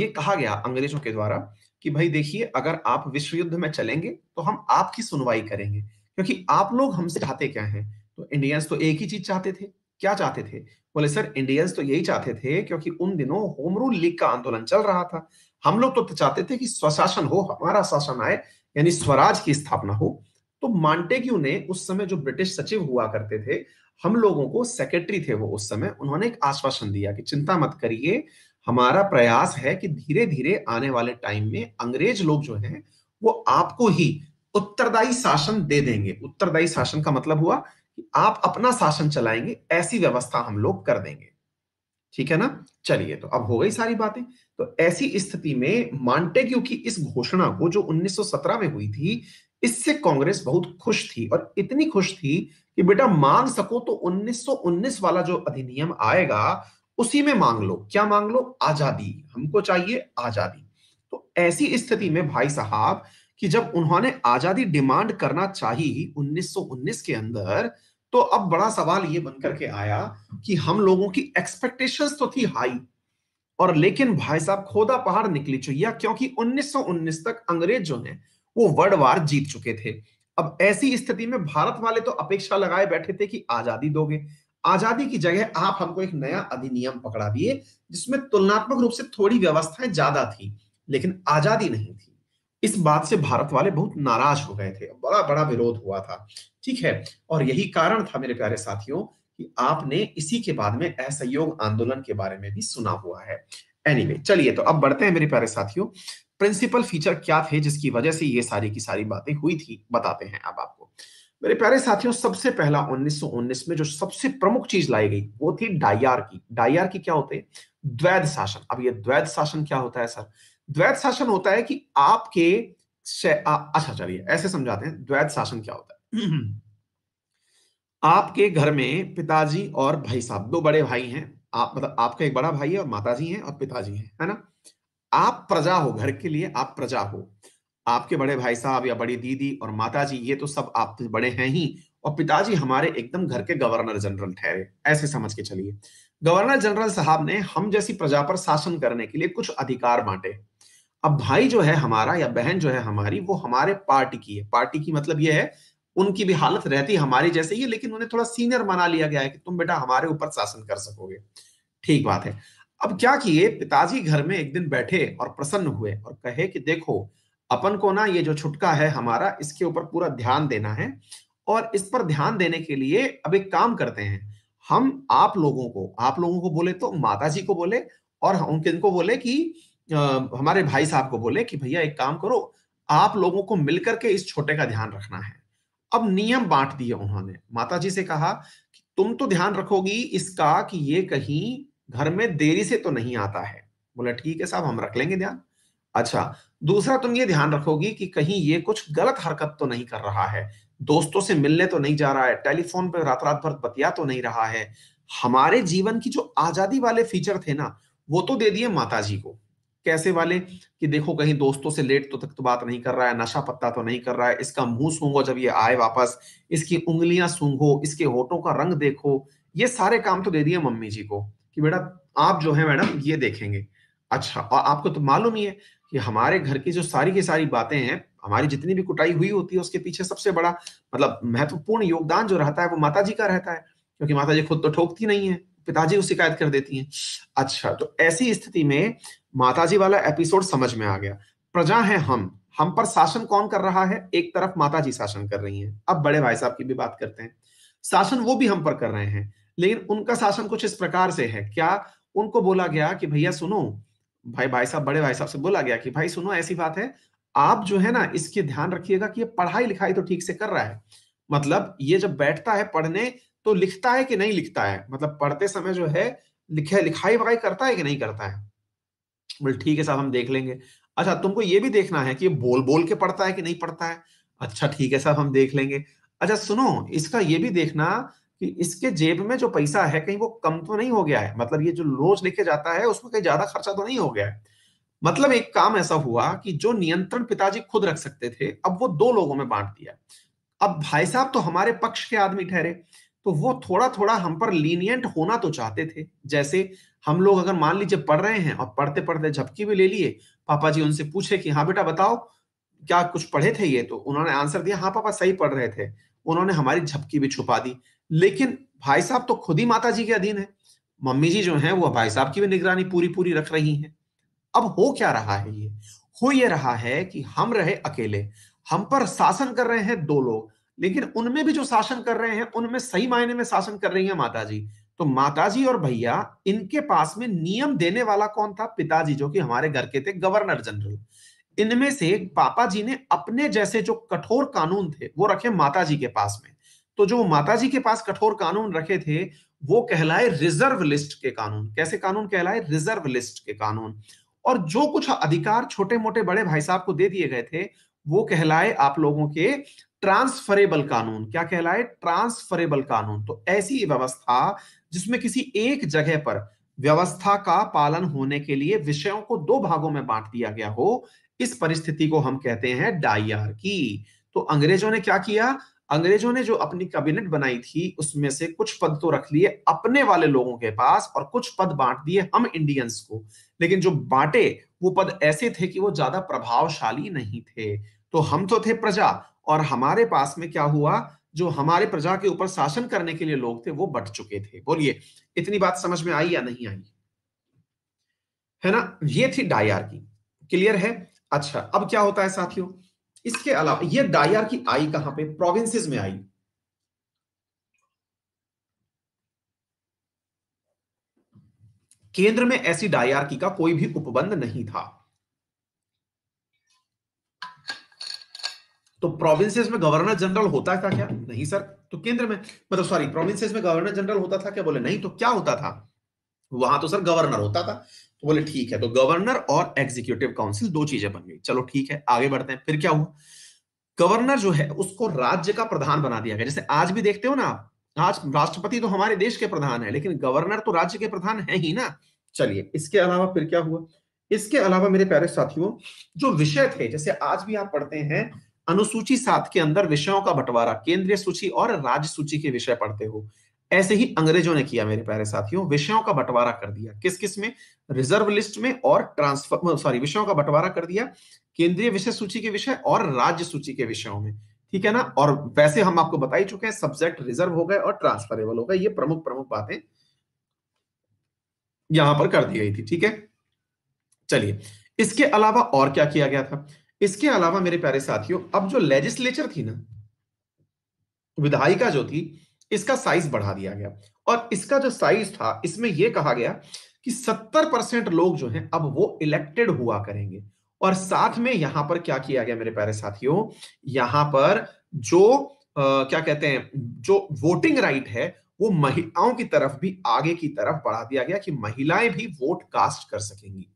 S1: ये कहा गया अंग्रेजों के द्वारा कि भाई देखिए अगर आप विश्व युद्ध में चलेंगे तो हम आपकी सुनवाई करेंगे क्योंकि आप लोग हमसे चाहते क्या हैं तो इंडियंस तो एक ही चीज चाहते थे क्या चाहते थे बोले सर इंडियंस तो यही चाहते थे क्योंकि उन दिनों होम रूल लीग का आंदोलन चल रहा था हम लोग तो चाहते थे कि स्वशासन हो हमारा शासन आए यानी स्वराज की स्थापना हो तो मांटेग्यू ने उस समय जो ब्रिटिश सचिव हुआ करते थे हम लोगों को सेक्रेटरी थे वो उस समय उन्होंने एक आश्वासन दिया कि चिंता मत करिए हमारा प्रयास है कि धीरे धीरे आने वाले टाइम में अंग्रेज लोग जो हैं वो आपको ही उत्तरदायी शासन दे देंगे उत्तरदायी शासन का मतलब हुआ कि आप अपना शासन चलाएंगे ऐसी व्यवस्था हम लोग कर देंगे ठीक है ना चलिए तो अब हो गई सारी बातें तो ऐसी स्थिति में मांटेग्यू की इस घोषणा को जो 1917 में हुई थी इससे कांग्रेस बहुत खुश थी और इतनी खुश थी कि बेटा मांग सको तो 1919 वाला जो अधिनियम आएगा उसी में मांग लो क्या मांग लो आजादी हमको चाहिए आजादी तो ऐसी स्थिति में भाई साहब कि जब उन्होंने आजादी डिमांड करना चाहिए 1919 के अंदर तो अब बड़ा सवाल ये बनकर के आया कि हम लोगों की एक्सपेक्टेशंस तो थी हाई और लेकिन भाई साहब खोदा पहाड़ निकली चुहिया क्योंकि 1919 तक अंग्रेज जो है वो वर्ल्ड वार जीत चुके थे अब ऐसी स्थिति में भारत वाले तो अपेक्षा लगाए बैठे थे कि आजादी दोगे आजादी की जगह आप हमको एक नया अधिनियम पकड़ा दिए जिसमें तुलनात्मक रूप से थोड़ी व्यवस्थाएं ज्यादा थी लेकिन आजादी नहीं थी इस बात से भारत वाले बहुत नाराज हो गए थे बड़ा बड़ा विरोध हुआ था ठीक है और यही कारण था मेरे प्यारे साथियों कि आपने इसी के बाद में असहयोग आंदोलन के बारे में भी सुना हुआ है एनीवे anyway, चलिए तो अब बढ़ते हैं मेरे प्यारे साथियों प्रिंसिपल फीचर क्या थे जिसकी वजह से ये सारी की सारी बातें हुई थी बताते हैं अब आपको मेरे प्यारे साथियों सबसे पहला 1919 में जो सबसे प्रमुख चीज लाई गई वो थी डायर की डायर की क्या होते द्वैध शासन अब ये द्वैध शासन क्या होता है सर द्वैध शासन होता है कि आपके अच्छा चलिए ऐसे समझाते हैं द्वैध शासन क्या होता है आपके घर में पिताजी और भाई साहब दो बड़े भाई हैं आप मतलब आपका एक बड़ा भाई है और माताजी हैं और पिताजी हैं है ना आप प्रजा हो घर के लिए आप प्रजा हो आपके बड़े भाई साहब या बड़ी दीदी और माता जी ये तो सब आप तो बड़े हैं ही और पिताजी हमारे एकदम घर के गवर्नर जनरल ठहरे ऐसे समझ के चलिए गवर्नर जनरल साहब ने हम जैसी प्रजा पर शासन करने के लिए कुछ अधिकार बांटे अब भाई जो है हमारा या बहन जो है हमारी वो हमारे पार्टी की है पार्टी की मतलब ये है उनकी भी हालत रहती हमारी जैसे ही है लेकिन उन्हें थोड़ा सीनियर मना लिया गया है कि तुम बेटा हमारे ऊपर शासन कर सकोगे ठीक बात है अब क्या किए पिताजी घर में एक दिन बैठे और प्रसन्न हुए और कहे कि देखो अपन को ना ये जो छुटका है हमारा इसके ऊपर पूरा ध्यान देना है और इस पर ध्यान देने के लिए अब एक काम करते हैं हम आप लोगों को आप लोगों को बोले तो माता जी को बोले और हाँ, उनके इनको बोले कि आ, हमारे भाई साहब को बोले कि भैया एक काम करो आप लोगों को मिलकर के इस छोटे का ध्यान रखना है अब नियम बांट दिए उन्होंने माता जी से कहा कि तुम तो ध्यान रखोगी इसका कि ये कहीं घर में देरी से तो नहीं आता है बोला ठीक है साहब हम रख लेंगे ध्यान अच्छा दूसरा तुम ये ध्यान रखोगी कि कहीं ये कुछ गलत हरकत तो नहीं कर रहा है दोस्तों से मिलने तो नहीं जा रहा है टेलीफोन पर रात रात भर बतिया तो नहीं रहा है हमारे जीवन की जो आजादी वाले फीचर थे ना वो तो दे दिए माता जी को कैसे वाले कि देखो कहीं दोस्तों से लेट तो तक तो बात नहीं कर रहा है नशा पत्ता तो नहीं कर रहा है इसका मुंह सूंघो जब ये आए वापस इसकी उंगलियां सूंघो इसके होठों का रंग देखो ये सारे काम तो दे दिए मम्मी जी को कि बेटा आप जो है मैडम ये देखेंगे अच्छा और आपको तो मालूम ही है कि हमारे घर की जो सारी की सारी बातें हैं हमारी जितनी भी कुटाई हुई होती है उसके पीछे सबसे बड़ा मतलब महत्वपूर्ण योगदान जो रहता है वो माता जी का रहता है क्योंकि माता जी खुद तो ठोकती नहीं है पिताजी को शिकायत कर देती हैं अच्छा तो ऐसी स्थिति में जी वाला एपिसोड समझ में आ गया प्रजा है हम हम पर शासन कौन कर रहा है एक तरफ माता जी शासन कर रही हैं अब बड़े भाई साहब की भी बात करते हैं शासन वो भी हम पर कर रहे हैं लेकिन उनका शासन कुछ इस प्रकार से है क्या उनको बोला गया कि भैया सुनो भाई भाई साहब बड़े भाई साहब से बोला गया कि भाई सुनो ऐसी बात है आप जो है ना इसके ध्यान रखिएगा कि ये पढ़ाई लिखाई तो ठीक से कर रहा है मतलब ये जब बैठता है पढ़ने तो लिखता है कि नहीं लिखता है मतलब पढ़ते समय जो है लिखे लिखाई वगाई करता है कि नहीं करता है बोल ठीक है साहब हम देख लेंगे अच्छा तुमको ये भी देखना है कि ये बोल बोल के पढ़ता है कि नहीं पढ़ता है अच्छा ठीक है साहब हम देख लेंगे अच्छा सुनो इसका ये भी देखना कि इसके जेब में जो पैसा है कहीं वो कम तो नहीं हो गया है मतलब ये जो रोज लेके जाता है उसमें कहीं ज्यादा खर्चा तो नहीं हो गया है मतलब एक काम ऐसा हुआ कि जो नियंत्रण पिताजी खुद रख सकते थे अब वो दो लोगों में बांट दिया अब भाई साहब तो हमारे पक्ष के आदमी ठहरे तो वो थोड़ा थोड़ा हम पर लीनियंट होना तो चाहते थे जैसे हम लोग अगर मान लीजिए पढ़ रहे हैं और पढ़ते पढ़ते झपकी भी ले लिए पापा जी उनसे पूछे कि हाँ बेटा बताओ क्या कुछ पढ़े थे ये तो उन्होंने आंसर दिया हाँ पापा सही पढ़ रहे थे उन्होंने हमारी झपकी भी छुपा दी लेकिन भाई साहब तो खुद ही माता जी के अधीन है मम्मी जी जो है वो भाई साहब की भी निगरानी पूरी पूरी रख रही है अब हो क्या रहा है ये हो ये रहा है कि हम रहे अकेले हम पर शासन कर रहे हैं दो लोग लेकिन उनमें भी जो शासन कर रहे हैं उनमें सही मायने में शासन कर रही है माता जी तो माता जी और भैया इनके पास में नियम देने वाला कौन था पिताजी जो कि हमारे घर के थे गवर्नर जनरल इनमें से पापा जी ने अपने जैसे जो कठोर कानून थे वो रखे माता जी के पास में तो जो जी के पास कठोर कानून रखे थे वो कहलाए रिजर्व लिस्ट के कानून कैसे कानून कहलाए रिजर्व लिस्ट के कानून और जो कुछ अधिकार छोटे मोटे बड़े भाई साहब को दे दिए गए थे वो कहलाए आप लोगों के ट्रांसफरेबल कानून क्या कहलाए ट्रांसफरेबल कानून तो ऐसी व्यवस्था जिसमें किसी एक जगह पर व्यवस्था का पालन होने के लिए विषयों को दो भागों में बांट दिया गया हो इस परिस्थिति को हम कहते हैं डायर की तो अंग्रेजों ने क्या किया अंग्रेजों ने जो अपनी कैबिनेट बनाई थी उसमें से कुछ पद तो रख लिए अपने वाले लोगों के पास और कुछ पद बांट दिए हम इंडियंस को लेकिन जो बांटे वो पद ऐसे थे कि वो ज्यादा प्रभावशाली नहीं थे तो हम तो थे प्रजा और हमारे पास में क्या हुआ जो हमारे प्रजा के ऊपर शासन करने के लिए लोग थे वो बट चुके थे बोलिए इतनी बात समझ में आई या नहीं आई है ना ये थी डायर की क्लियर है अच्छा अब क्या होता है साथियों इसके अलावा ये दायर की आई कहां पे प्रोविंसेस में आई केंद्र में ऐसी डायर्की का कोई भी उपबंध नहीं था तो प्रोविंसेस में गवर्नर जनरल होता था क्या नहीं सर तो केंद्र में मतलब सॉरी प्रोविंसेस में गवर्नर जनरल होता था क्या बोले नहीं तो क्या होता था वहां तो सर गवर्नर होता था बोले ठीक है तो गवर्नर और एग्जीक्यूटिव काउंसिल दो चीजें बन गई चलो ठीक है आगे बढ़ते हैं फिर क्या हुआ गवर्नर जो है उसको राज्य का प्रधान बना दिया गया जैसे आज भी देखते हो ना आप आज राष्ट्रपति तो हमारे देश के प्रधान है लेकिन गवर्नर तो राज्य के प्रधान है ही ना चलिए इसके अलावा फिर क्या हुआ इसके अलावा मेरे प्यारे साथियों जो विषय थे जैसे आज भी आप पढ़ते हैं अनुसूची सात के अंदर विषयों का बंटवारा केंद्रीय सूची और राज्य सूची के विषय पढ़ते हो ऐसे ही अंग्रेजों ने किया मेरे प्यारे साथियों विषयों का बंटवारा कर दिया किस किस में रिजर्व लिस्ट में और ट्रांसफर सॉरी विषयों का बंटवारा कर दिया केंद्रीय विषय सूची के विषय और राज्य सूची के विषयों में ठीक है ना और वैसे हम आपको बता ही चुके हैं सब्जेक्ट रिजर्व हो गए और ट्रांसफरेबल हो गए ये प्रमुख प्रमुख बातें यहां पर कर दी गई थी ठीक है चलिए इसके अलावा और क्या किया गया था इसके अलावा मेरे प्यारे साथियों अब जो लेजिस्लेचर थी ना विधायिका जो थी इसका साइज बढ़ा दिया गया और इसका जो साइज था इसमें यह कहा गया कि 70 परसेंट लोग जो हैं अब वो इलेक्टेड हुआ करेंगे और साथ में यहां पर क्या किया गया मेरे प्यारे साथियों यहां पर जो आ, क्या कहते हैं जो वोटिंग राइट है वो महिलाओं की तरफ भी आगे की तरफ बढ़ा दिया गया कि महिलाएं भी वोट कास्ट कर सकेंगी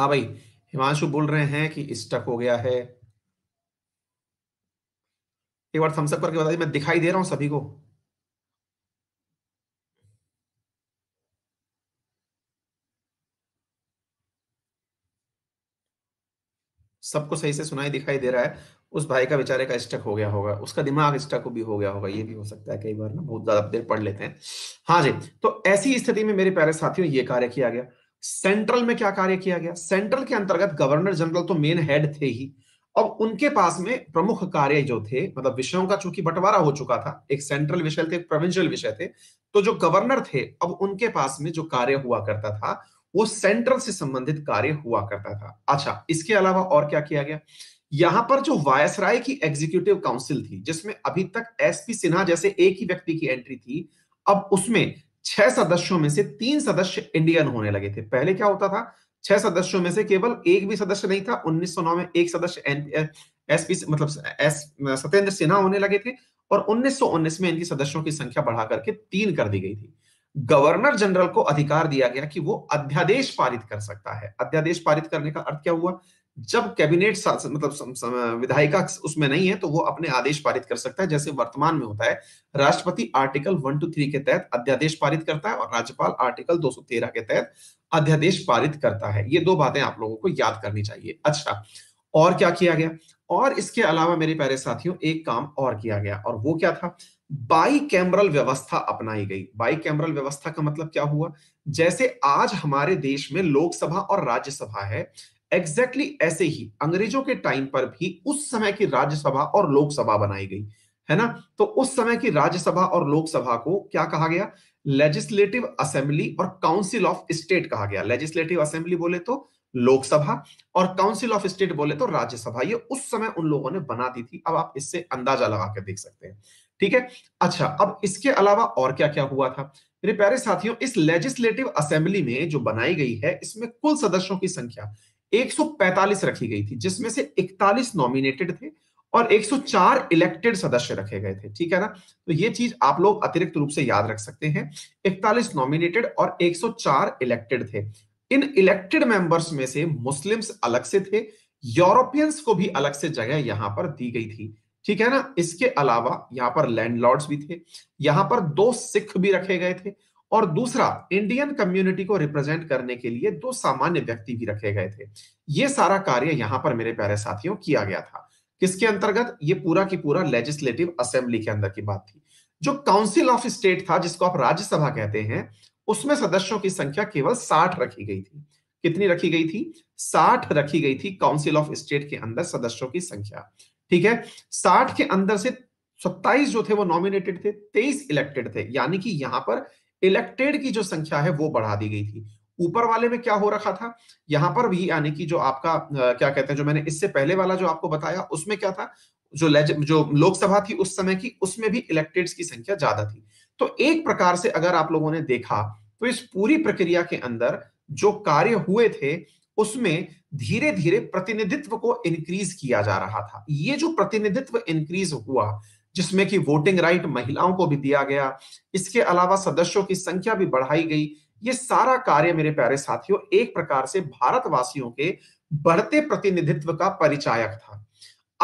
S1: हा भाई हिमांशु बोल रहे हैं कि स्टक हो गया है एक बार थम्सअप करके बता दी मैं दिखाई दे रहा हूं सभी को सबको सही से सुनाई दिखाई दे रहा है उस भाई का बेचारे का स्टक हो गया होगा उसका दिमाग स्टक भी हो गया होगा ये भी हो सकता है कई बार ना बहुत ज्यादा देर पढ़ लेते हैं हाँ जी तो ऐसी स्थिति में मेरे प्यारे साथियों ये कार्य किया गया सेंट्रल में क्या कार्य किया गया सेंट्रल के अंतर्गत गवर्नर जनरल तो मेन हेड थे ही अब उनके पास में प्रमुख कार्य जो थे मतलब विषयों का चूंकि बंटवारा हो चुका था एक सेंट्रल विषय थे प्रोविंशियल विषय थे तो जो गवर्नर थे अब उनके पास में जो कार्य हुआ करता था वो सेंट्रल से संबंधित कार्य हुआ करता था अच्छा इसके अलावा और क्या किया गया यहां पर जो वायसराय की एग्जीक्यूटिव काउंसिल थी जिसमें अभी तक एसपी सिन्हा जैसे एक ही व्यक्ति की एंट्री थी अब उसमें छह सदस्यों में से तीन सदस्य इंडियन होने लगे थे पहले क्या होता था छह सदस्यों में से केवल एक भी सदस्य नहीं था 1909 में एक सदस्य एसपी मतलब एस सत्येंद्र सिन्हा होने लगे थे और 1919 में इनकी सदस्यों की संख्या बढ़ा करके तीन कर दी गई थी गवर्नर जनरल को अधिकार दिया गया कि वो अध्यादेश पारित कर सकता है अध्यादेश पारित करने का अर्थ क्या हुआ जब कैबिनेट मतलब विधायिका उसमें नहीं है तो वो अपने आदेश पारित कर सकता है जैसे वर्तमान में होता है राष्ट्रपति आर्टिकल वन टू थ्री के तहत अध्यादेश पारित करता है और राज्यपाल आर्टिकल दो सौ तेरह के तहत अध्यादेश पारित करता है ये दो बातें आप लोगों को याद करनी चाहिए अच्छा और क्या किया गया और इसके अलावा मेरे प्यारे साथियों एक काम और किया गया और वो क्या था बाई कैमरल व्यवस्था अपनाई गई बाई कैमरल व्यवस्था का मतलब क्या हुआ जैसे आज हमारे देश में लोकसभा और राज्यसभा है एग्जैक्टली exactly ऐसे ही अंग्रेजों के टाइम पर भी उस समय की राज्यसभा और लोकसभा बनाई गई है ना तो उस समय की राज्यसभा और लोकसभा को क्या कहा गया लेजिस्लेटिव असेंबली और काउंसिल ऑफ स्टेट कहा गया लेजिस्लेटिव असेंबली बोले तो लोकसभा और काउंसिल ऑफ स्टेट बोले तो राज्यसभा ये उस समय उन लोगों ने बना दी थी अब आप इससे अंदाजा लगा कर देख सकते हैं ठीक है अच्छा अब इसके अलावा और क्या क्या हुआ था मेरे प्यारे साथियों इस लेजिस्लेटिव असेंबली में जो बनाई गई है इसमें कुल सदस्यों की संख्या 145 रखी गई थी जिसमें से 41 नॉमिनेटेड थे और 104 इलेक्टेड सदस्य रखे गए थे ठीक है ना तो ये चीज आप लोग अतिरिक्त रूप से याद रख सकते हैं इकतालीस नॉमिनेटेड और 104 इलेक्टेड थे इन इलेक्टेड मेंबर्स में से मुस्लिम्स अलग से थे यूरोपियंस को भी अलग से जगह यहां पर दी गई थी ठीक है ना इसके अलावा यहाँ पर लैंडलॉर्ड्स भी थे यहां पर दो सिख भी रखे गए थे और दूसरा इंडियन कम्युनिटी को रिप्रेजेंट करने के लिए दो सामान्य व्यक्ति भी रखे गए थे ये सारा कार्य यहां पर मेरे प्यारे साथियों किया गया था किसके अंतर्गत ये पूरा की पूरा लेजिस्लेटिव असेंबली के अंदर की बात थी जो काउंसिल ऑफ स्टेट था जिसको आप राज्यसभा कहते हैं उसमें सदस्यों की संख्या केवल साठ रखी गई थी कितनी रखी गई थी साठ रखी गई थी काउंसिल ऑफ स्टेट के अंदर सदस्यों की संख्या ठीक है साठ के अंदर से सत्ताईस जो थे वो नॉमिनेटेड थे तेईस इलेक्टेड थे यानी कि यहां पर इलेक्टेड की जो संख्या है वो बढ़ा दी गई थी ऊपर वाले में क्या हो रखा था यहां पर भी यानी कि जो आपका क्या कहते हैं जो मैंने इससे पहले वाला जो आपको बताया उसमें क्या था जो जो लोकसभा थी उस समय की उसमें भी इलेक्टेड्स की संख्या ज्यादा थी तो एक प्रकार से अगर आप लोगों ने देखा तो इस पूरी प्रक्रिया के अंदर जो कार्य हुए थे उसमें धीरे धीरे प्रतिनिधित्व को इंक्रीज किया जा रहा था ये जो प्रतिनिधित्व इंक्रीज हुआ जिसमें कि वोटिंग राइट महिलाओं को भी दिया गया इसके अलावा सदस्यों की संख्या भी बढ़ाई गई ये सारा कार्य मेरे प्यारे साथियों एक प्रकार से भारतवासियों के बढ़ते प्रतिनिधित्व का परिचायक था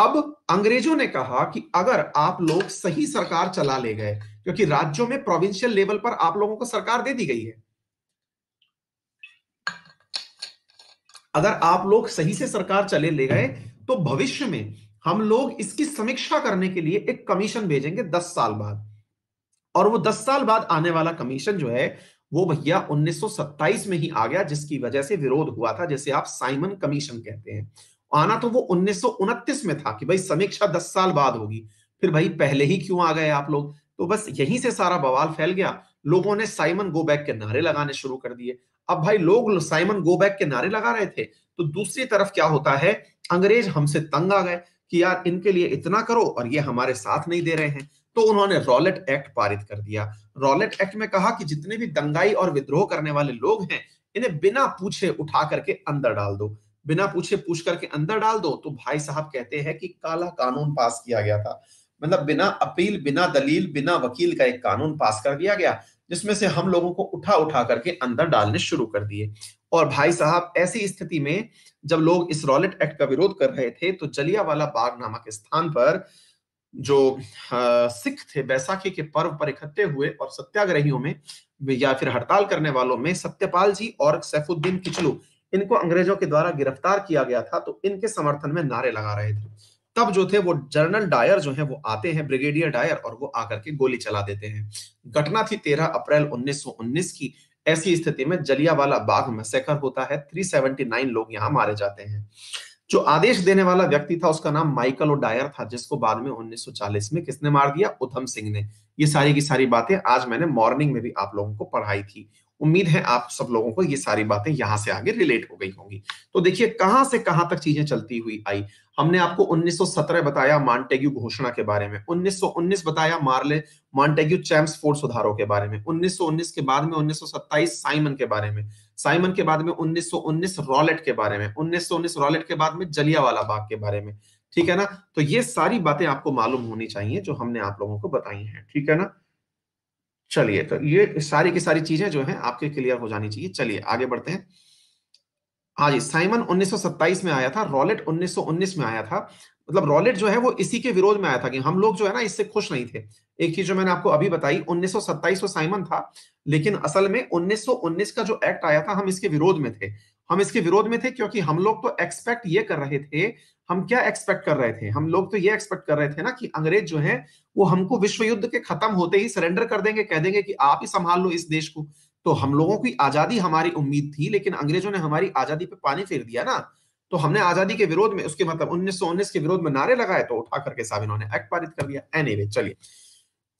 S1: अब अंग्रेजों ने कहा कि अगर आप लोग सही सरकार चला ले गए क्योंकि राज्यों में प्रोविंशियल लेवल पर आप लोगों को सरकार दे दी गई है अगर आप लोग सही से सरकार चले ले गए तो भविष्य में हम लोग इसकी समीक्षा करने के लिए एक कमीशन भेजेंगे दस साल बाद और वो दस साल बाद आने वाला कमीशन जो है वो भैया 1927 में ही आ गया जिसकी वजह से विरोध हुआ था जैसे आप साइमन कमीशन कहते हैं आना तो वो उन्नीस में था कि भाई समीक्षा दस साल बाद होगी फिर भाई पहले ही क्यों आ गए आप लोग तो बस यहीं से सारा बवाल फैल गया लोगों ने साइमन गो बैक के नारे लगाने शुरू कर दिए अब भाई लोग साइमन गो बैक के नारे लगा रहे थे तो दूसरी तरफ क्या होता है अंग्रेज हमसे तंग आ गए कि यार इनके लिए इतना करो और ये हमारे साथ नहीं दे रहे हैं तो उन्होंने रॉलेट एक्ट पारित कर दिया रॉलेट एक्ट में कहा कि जितने भी दंगाई और विद्रोह करने वाले लोग हैं इन्हें बिना पूछे उठा करके अंदर डाल दो बिना पूछे पूछ करके अंदर डाल दो तो भाई साहब कहते हैं कि काला कानून पास किया गया था मतलब बिना अपील बिना दलील बिना वकील का एक कानून पास कर दिया गया जिसमें से हम लोगों को उठा उठा करके अंदर डालने शुरू कर दिए और भाई साहब ऐसी स्थिति में जब लोग इस रॉलेट एक्ट का विरोध कर रहे थे तो जलिया वाला बाग नामक स्थान पर जो सिख थे बैसाखी के पर्व पर इकट्ठे हुए और सत्याग्रहियों में या फिर हड़ताल करने वालों में सत्यपाल जी और सैफुद्दीन किचलू इनको अंग्रेजों के द्वारा गिरफ्तार किया गया था तो इनके समर्थन में नारे लगा रहे थे तब जो थे वो जनरल डायर जो है वो आते हैं ब्रिगेडियर डायर और वो आकर के गोली चला देते हैं घटना थी 13 अप्रैल 1919 की ऐसी स्थिति में जलियावाला बाग मैसेकर होता है 379 लोग यहाँ मारे जाते हैं जो आदेश देने वाला व्यक्ति था उसका नाम माइकल डायर था जिसको बाद में 1940 में किसने मार दिया उधम सिंह ने ये सारी की सारी बातें आज मैंने मॉर्निंग में भी आप लोगों को पढ़ाई थी उम्मीद है आप सब लोगों को ये सारी बातें यहां से आगे रिलेट हो गई होंगी तो देखिए कहां से कहां तक चीजें चलती हुई आई हमने आपको 1917 बताया मॉन्टेग्यू घोषणा के बारे में 1919 बताया मार्ले चैम्स फोर्स सुधारों के बारे में 1919 के बाद में 1927 साइमन के बारे में साइमन के बाद में 1919 रॉलेट के बारे में 1919 रॉलेट के बाद में जलियावाला बाग के बारे में ठीक है ना तो ये सारी बातें आपको मालूम होनी चाहिए जो हमने आप लोगों को बताई हैं ठीक है ना चलिए तो ये सारी की सारी चीजें जो है आपके क्लियर हो जानी चाहिए चलिए आगे बढ़ते हैं हाँ जी साइमन 1927 में आया था रॉलेट 1919 में आया था मतलब रॉलेट जो है वो इसी के विरोध में आया था कि हम लोग जो है ना इससे खुश नहीं थे एक चीज जो मैंने आपको अभी बताई 1927 वो साइमन था लेकिन असल में 1919 का जो एक्ट आया था हम इसके विरोध में थे हम इसके विरोध में थे क्योंकि हम लोग तो एक्सपेक्ट ये कर रहे थे हम क्या एक्सपेक्ट कर रहे थे हम लोग तो ये एक्सपेक्ट कर रहे थे ना कि अंग्रेज जो है वो हमको विश्व युद्ध के खत्म होते ही सरेंडर कर देंगे कह देंगे कि आप ही संभाल लो इस देश को तो हम लोगों की आजादी हमारी उम्मीद थी लेकिन अंग्रेजों ने हमारी आजादी पे पानी फेर दिया ना तो हमने आजादी के विरोध में उसके मतलब 1919 के विरोध में नारे लगाए तो उठा करके साहब इन्होंने एक्ट पारित कर दिया एनीवे चलिए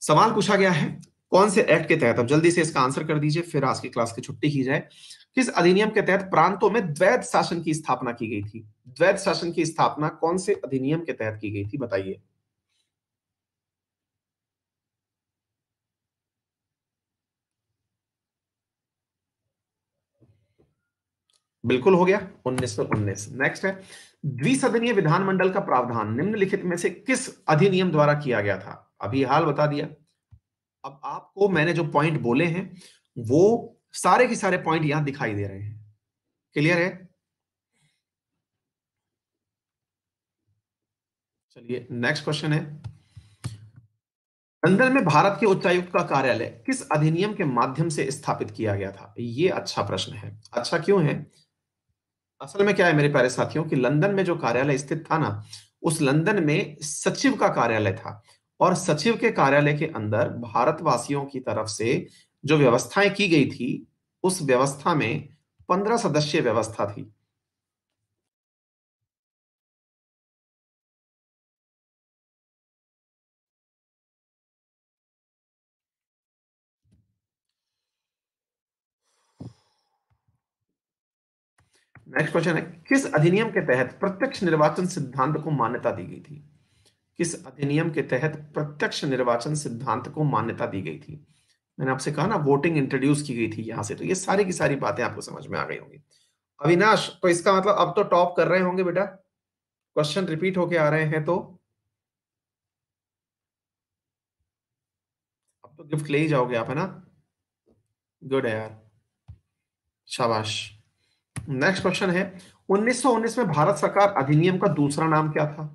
S1: सवाल पूछा गया है कौन से एक्ट के तहत अब जल्दी से इसका आंसर कर दीजिए फिर आज की क्लास की छुट्टी की जाए किस अधिनियम के तहत प्रांतों में द्वैध शासन की स्थापना की गई थी द्वैध शासन की स्थापना कौन से अधिनियम के तहत की गई थी बताइए बिल्कुल हो गया उन्नीस सौ उन्नीस नेक्स्ट है द्विसदनीय विधानमंडल का प्रावधान निम्नलिखित में से किस अधिनियम द्वारा किया गया था अभी हाल बता दिया अब आपको मैंने जो पॉइंट बोले हैं वो सारे के सारे पॉइंट यहां दिखाई दे रहे हैं क्लियर है चलिए नेक्स्ट क्वेश्चन है लंदन में भारत के उच्चायुक्त का कार्यालय किस अधिनियम के माध्यम से स्थापित किया गया था ये अच्छा प्रश्न है अच्छा क्यों है असल में क्या है मेरे प्यारे साथियों कि लंदन में जो कार्यालय स्थित था ना उस लंदन में सचिव का कार्यालय था और सचिव के कार्यालय के अंदर भारतवासियों की तरफ से जो व्यवस्थाएं की गई थी उस व्यवस्था में पंद्रह सदस्यीय व्यवस्था थी नेक्स्ट क्वेश्चन है किस अधिनियम के तहत प्रत्यक्ष निर्वाचन सिद्धांत को मान्यता दी गई थी किस अधिनियम के तहत प्रत्यक्ष निर्वाचन सिद्धांत को मान्यता दी गई थी मैंने आपसे कहा ना वोटिंग इंट्रोड्यूस की गई थी यहां से तो ये सारी की सारी बातें आपको समझ में आ गई होंगी अविनाश तो इसका मतलब अब तो टॉप कर रहे होंगे बेटा क्वेश्चन रिपीट होके आ रहे हैं तो अब तो गिफ्ट ले ही जाओगे आप है ना गुड है यार शाबाश नेक्स्ट क्वेश्चन है 1919 में भारत सरकार अधिनियम का दूसरा नाम क्या था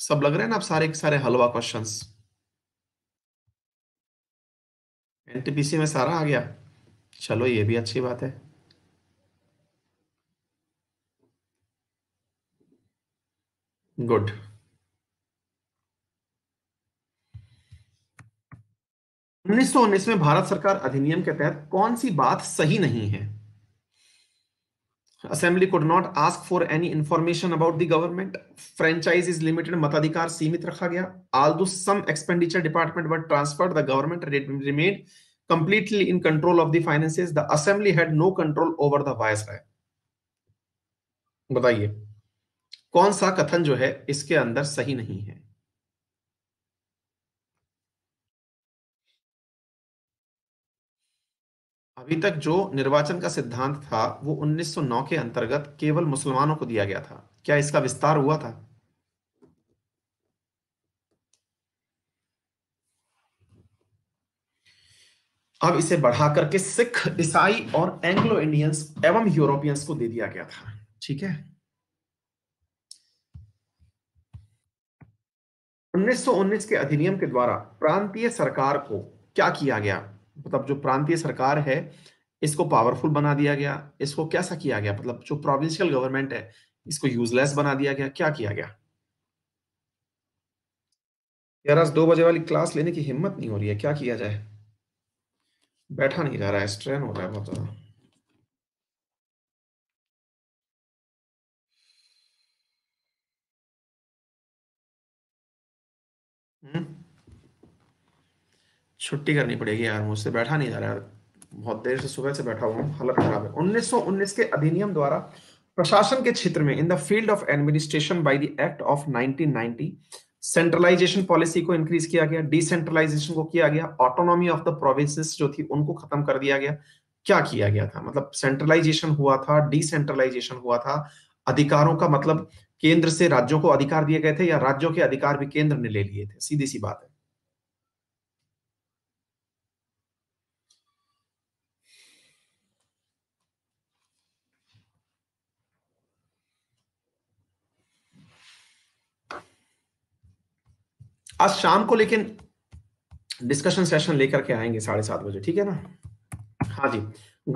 S1: सब लग रहे हैं ना आप सारे के सारे हलवा क्वेश्चन एनटीपीसी में सारा आ गया चलो ये भी अच्छी बात है गुड उन्नीस में भारत सरकार अधिनियम के तहत कौन सी बात सही नहीं है assembly could not ask for any information about the government franchise is limited मताधिकार सीमित रखा गया although some expenditure department were transferred the government remained completely in control of the finances the assembly had no control over the viceroy बताइए कौन सा कथन जो है इसके अंदर सही नहीं है अभी तक जो निर्वाचन का सिद्धांत था वो 1909 के अंतर्गत केवल मुसलमानों को दिया गया था क्या इसका विस्तार हुआ था अब इसे बढ़ा करके सिख ईसाई और एंग्लो इंडियंस एवं यूरोपियंस को दे दिया गया था ठीक है 1919 के अधिनियम के द्वारा प्रांतीय सरकार को क्या किया गया मतलब जो प्रांतीय सरकार है इसको पावरफुल बना दिया गया इसको कैसा किया गया मतलब जो प्रोविंशियल गवर्नमेंट है इसको यूजलेस बना दिया गया क्या किया गया यार आज दो बजे वाली क्लास लेने की हिम्मत नहीं हो रही है क्या किया जाए बैठा नहीं जा रहा है स्ट्रेन हो रहा है बहुत ज्यादा हम्म छुट्टी करनी पड़ेगी यार मुझसे बैठा नहीं जा रहा यार बहुत देर से सुबह से बैठा हुआ हूँ हालत खराब है उन्नीस के अधिनियम द्वारा प्रशासन के क्षेत्र में in the field of administration by the act of nineteen centralisation policy को इंक्रीज किया गया डिसेंट्रलाइजेशन को किया गया ऑटोनॉमी ऑफ द प्रोविंसेस जो थी उनको खत्म कर दिया गया क्या किया गया था मतलब सेंट्रलाइजेशन हुआ था डिसेंट्रलाइजेशन हुआ था अधिकारों का मतलब केंद्र से राज्यों को अधिकार दिए गए थे या राज्यों के अधिकार भी केंद्र ने ले लिए थे सीधी सी बात है आज शाम को लेकिन डिस्कशन सेशन लेकर के आएंगे साढ़े सात बजे ठीक है ना हाँ जी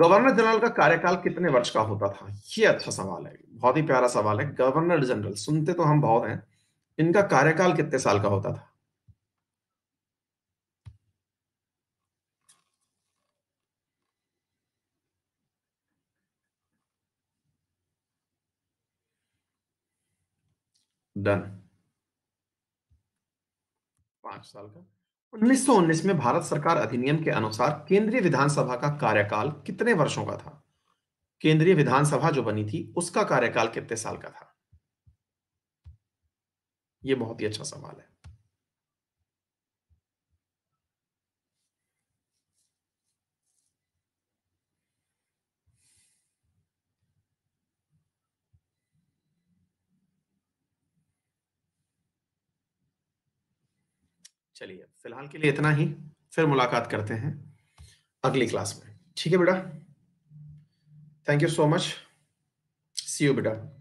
S1: गवर्नर जनरल का कार्यकाल कितने वर्ष का होता था ये अच्छा सवाल है बहुत ही प्यारा सवाल है गवर्नर जनरल सुनते तो हम बहुत हैं इनका कार्यकाल कितने साल का होता था डन पांच साल का उन्नीस सौ उन्नीस में भारत सरकार अधिनियम के अनुसार केंद्रीय विधानसभा का कार्यकाल कितने वर्षों का था केंद्रीय विधानसभा जो बनी थी उसका कार्यकाल कितने साल का था यह बहुत ही अच्छा सवाल है चलिए फिलहाल के लिए इतना ही फिर मुलाकात करते हैं अगली क्लास में ठीक है बेटा thank you so much see you बेटा